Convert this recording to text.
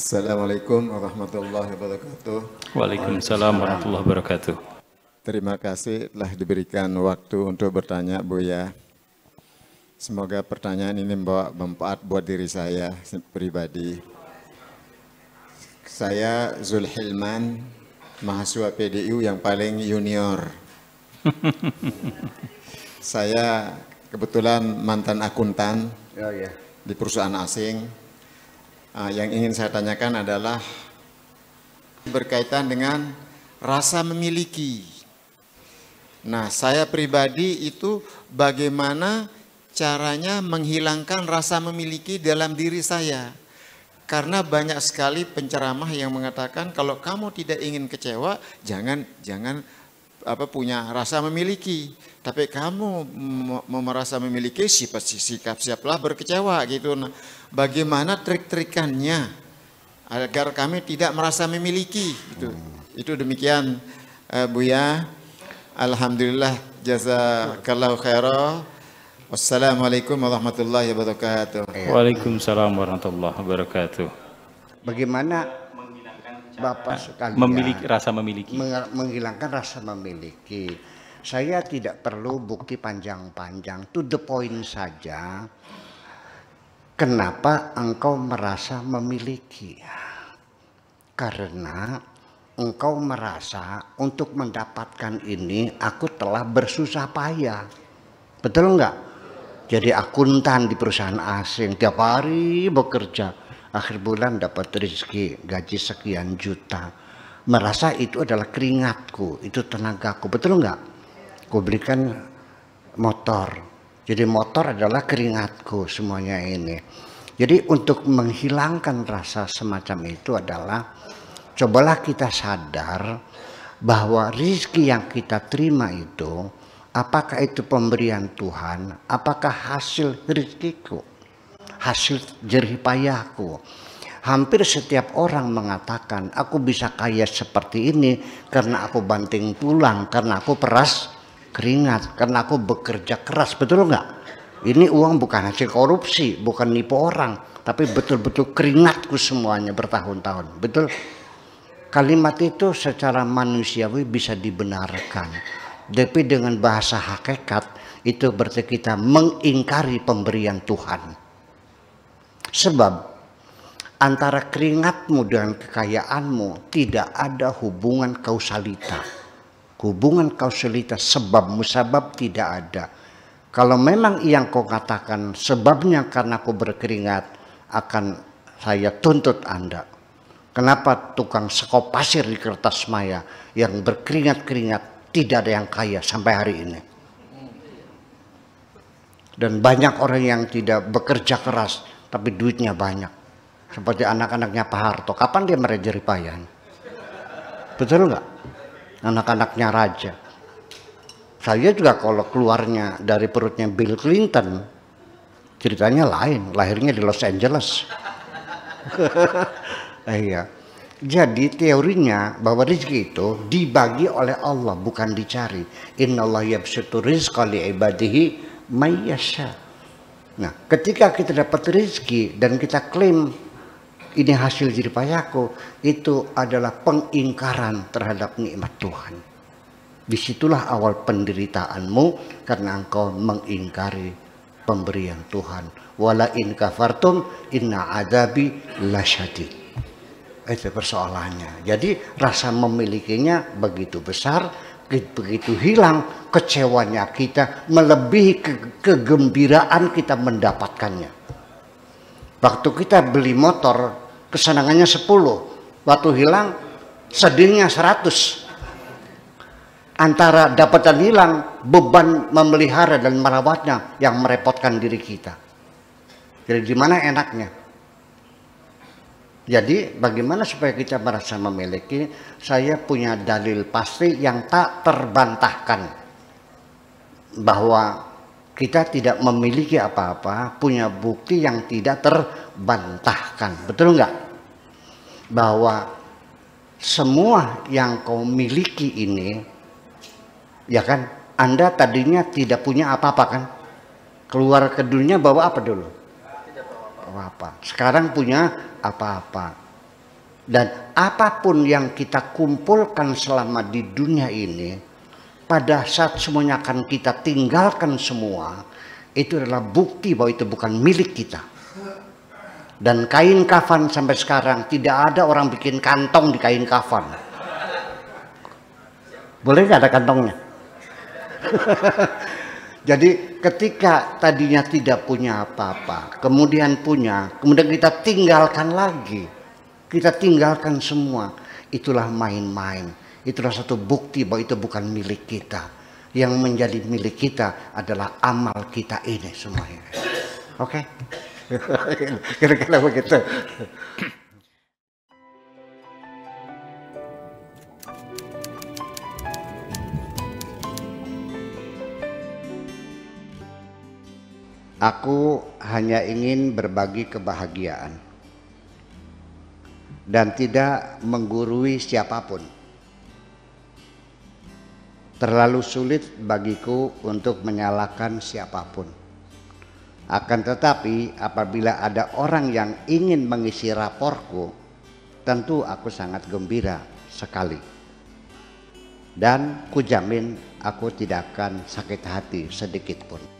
Assalamualaikum warahmatullahi wabarakatuh. Waalaikumsalam warahmatullahi wabarakatuh. Terima kasih telah diberikan waktu untuk bertanya Bu ya. Semoga pertanyaan ini membawa manfaat buat diri saya pribadi. Saya Zul Hilman, mahasiswa PDU yang paling junior. saya kebetulan mantan akuntan oh, iya. di perusahaan asing uh, yang ingin saya tanyakan adalah berkaitan dengan rasa memiliki. Nah, saya pribadi itu bagaimana caranya menghilangkan rasa memiliki dalam diri saya. Karena banyak sekali penceramah yang mengatakan kalau kamu tidak ingin kecewa, jangan jangan apa punya rasa memiliki, tapi kamu merasa memiliki sifat sikap siaplah berkecewa gitu. Nah, bagaimana trik-trikannya agar kami tidak merasa memiliki gitu. Itu demikian uh, eh, Buya. Alhamdulillah jazakallahu khairah Wassalamualaikum warahmatullahi wabarakatuh. Waalaikumsalam warahmatullahi wabarakatuh. Bagaimana Bapak nah, sekalian memiliki rasa memiliki menghilangkan rasa memiliki saya tidak perlu bukti panjang-panjang to the point saja kenapa engkau merasa memiliki karena engkau merasa untuk mendapatkan ini aku telah bersusah payah betul enggak jadi akuntan di perusahaan asing tiap hari bekerja akhir bulan dapat rezeki gaji sekian juta merasa itu adalah keringatku itu tenagaku betul nggak ku berikan motor jadi motor adalah keringatku semuanya ini jadi untuk menghilangkan rasa semacam itu adalah cobalah kita sadar bahwa rizki yang kita terima itu apakah itu pemberian Tuhan apakah hasil rizkiku hasil jerih payahku. Hampir setiap orang mengatakan aku bisa kaya seperti ini karena aku banting tulang, karena aku peras keringat, karena aku bekerja keras. Betul nggak? Ini uang bukan hasil korupsi, bukan nipu orang, tapi betul-betul keringatku semuanya bertahun-tahun. Betul? Kalimat itu secara manusiawi bisa dibenarkan. Tapi dengan bahasa hakikat itu berarti kita mengingkari pemberian Tuhan. Sebab antara keringatmu dengan kekayaanmu tidak ada hubungan kausalitas. Hubungan kausalitas sebab musabab tidak ada. Kalau memang yang kau katakan sebabnya karena aku berkeringat akan saya tuntut Anda. Kenapa tukang sekop pasir di kertas maya yang berkeringat-keringat tidak ada yang kaya sampai hari ini? Dan banyak orang yang tidak bekerja keras tapi duitnya banyak. Seperti anak-anaknya Pak Harto, kapan dia merejeri payan? Betul nggak? Anak-anaknya raja. Saya juga kalau keluarnya dari perutnya Bill Clinton, ceritanya lain. Lahirnya di Los Angeles. Eh, iya. Jadi teorinya bahwa rezeki itu dibagi oleh Allah bukan dicari. Inna Allah yabsutu rizqa li ibadihi mayyasha. Nah, ketika kita dapat rezeki dan kita klaim ini hasil jerih payahku, itu adalah pengingkaran terhadap nikmat Tuhan. Disitulah awal penderitaanmu karena engkau mengingkari pemberian Tuhan. Wala in kafartum inna adabi lasyadid. Itu persoalannya. Jadi rasa memilikinya begitu besar begitu hilang kecewanya kita melebihi ke kegembiraan kita mendapatkannya. Waktu kita beli motor kesenangannya 10, waktu hilang sedihnya 100. Antara dapat dan hilang beban memelihara dan merawatnya yang merepotkan diri kita. Jadi di mana enaknya? Jadi bagaimana supaya kita merasa memiliki? Saya punya dalil pasti yang tak terbantahkan bahwa kita tidak memiliki apa-apa, punya bukti yang tidak terbantahkan. Betul enggak? Bahwa semua yang kau miliki ini, ya kan? Anda tadinya tidak punya apa-apa kan? Keluar ke dunia bawa apa dulu? apa-apa. Sekarang punya apa-apa. Dan apapun yang kita kumpulkan selama di dunia ini, pada saat semuanya akan kita tinggalkan semua, itu adalah bukti bahwa itu bukan milik kita. Dan kain kafan sampai sekarang tidak ada orang bikin kantong di kain kafan. Boleh nggak ada kantongnya? Jadi ketika tadinya tidak punya apa-apa, kemudian punya, kemudian kita tinggalkan lagi. Kita tinggalkan semua. Itulah main-main. Itulah satu bukti bahwa itu bukan milik kita. Yang menjadi milik kita adalah amal kita ini semuanya. Oke? Okay? Kira-kira begitu. Aku hanya ingin berbagi kebahagiaan dan tidak menggurui siapapun. Terlalu sulit bagiku untuk menyalahkan siapapun. Akan tetapi, apabila ada orang yang ingin mengisi raporku, tentu aku sangat gembira sekali. Dan kujamin aku tidak akan sakit hati sedikit pun.